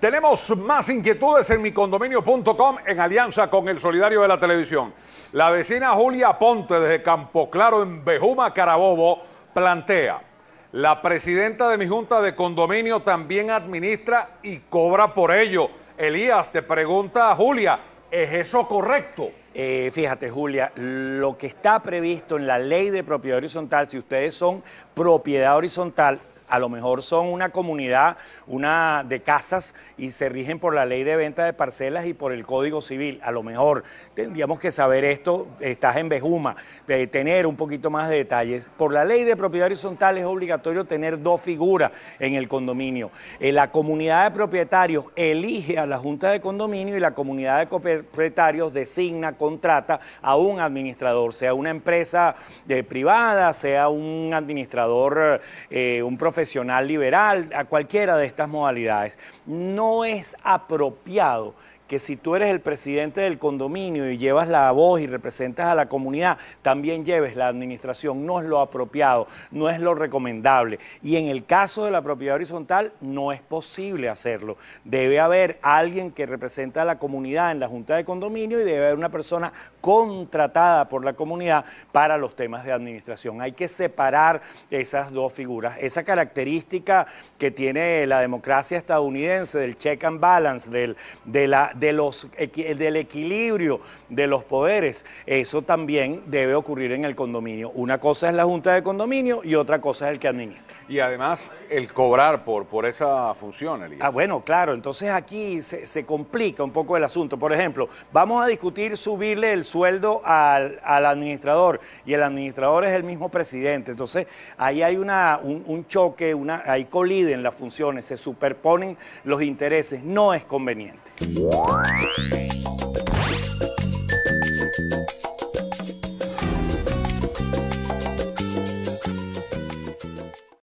Tenemos más inquietudes en micondominio.com en alianza con el Solidario de la Televisión. La vecina Julia Ponte desde Campo Claro en Bejuma, Carabobo, plantea, la presidenta de mi junta de condominio también administra y cobra por ello. Elías, te pregunta a Julia, ¿es eso correcto? Eh, fíjate, Julia, lo que está previsto en la ley de propiedad horizontal, si ustedes son propiedad horizontal, a lo mejor son una comunidad una de casas y se rigen por la ley de venta de parcelas y por el Código Civil. A lo mejor tendríamos que saber esto, estás en Bejuma, tener un poquito más de detalles. Por la ley de propiedad horizontal es obligatorio tener dos figuras en el condominio. Eh, la comunidad de propietarios elige a la Junta de Condominio y la comunidad de propietarios designa, contrata a un administrador, sea una empresa eh, privada, sea un administrador, eh, un profesional profesional liberal, a cualquiera de estas modalidades, no es apropiado que si tú eres el presidente del condominio y llevas la voz y representas a la comunidad, también lleves la administración. No es lo apropiado, no es lo recomendable. Y en el caso de la propiedad horizontal, no es posible hacerlo. Debe haber alguien que representa a la comunidad en la Junta de Condominio y debe haber una persona contratada por la comunidad para los temas de administración. Hay que separar esas dos figuras. Esa característica que tiene la democracia estadounidense del check and balance, del, de la de los, del equilibrio de los poderes. Eso también debe ocurrir en el condominio. Una cosa es la junta de condominio y otra cosa es el que administra. Y además el cobrar por, por esa función, Elías. Ah, bueno, claro, entonces aquí se, complica un poco el asunto. Por ejemplo, vamos a discutir subirle el sueldo al, administrador y el administrador es el mismo presidente. Entonces ahí hay una, un, choque, una, ahí coliden las funciones, se superponen los intereses, no es conveniente.